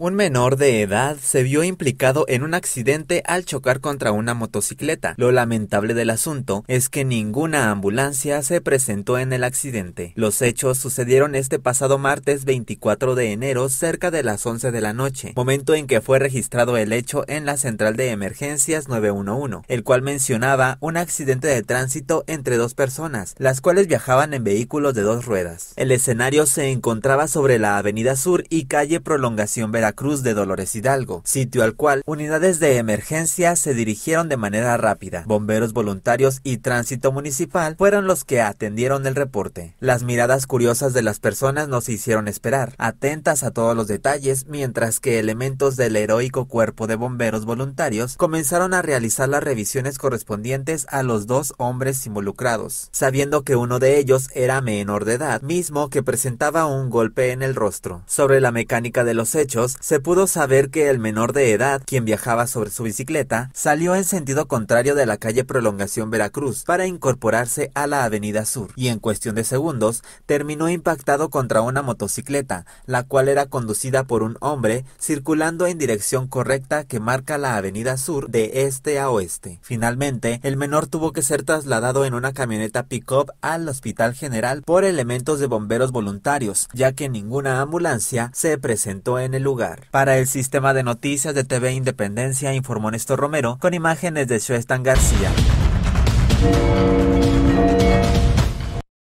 Un menor de edad se vio implicado en un accidente al chocar contra una motocicleta. Lo lamentable del asunto es que ninguna ambulancia se presentó en el accidente. Los hechos sucedieron este pasado martes 24 de enero cerca de las 11 de la noche, momento en que fue registrado el hecho en la central de emergencias 911, el cual mencionaba un accidente de tránsito entre dos personas, las cuales viajaban en vehículos de dos ruedas. El escenario se encontraba sobre la Avenida Sur y calle Prolongación Veracruz cruz de Dolores Hidalgo, sitio al cual unidades de emergencia se dirigieron de manera rápida. Bomberos voluntarios y tránsito municipal fueron los que atendieron el reporte. Las miradas curiosas de las personas se hicieron esperar, atentas a todos los detalles, mientras que elementos del heroico cuerpo de bomberos voluntarios comenzaron a realizar las revisiones correspondientes a los dos hombres involucrados, sabiendo que uno de ellos era menor de edad, mismo que presentaba un golpe en el rostro. Sobre la mecánica de los hechos, se pudo saber que el menor de edad, quien viajaba sobre su bicicleta, salió en sentido contrario de la calle Prolongación Veracruz para incorporarse a la Avenida Sur, y en cuestión de segundos terminó impactado contra una motocicleta, la cual era conducida por un hombre circulando en dirección correcta que marca la Avenida Sur de este a oeste. Finalmente, el menor tuvo que ser trasladado en una camioneta pick-up al Hospital General por elementos de bomberos voluntarios, ya que ninguna ambulancia se presentó en el lugar. Para el sistema de noticias de TV Independencia informó Néstor Romero con imágenes de Suestan García.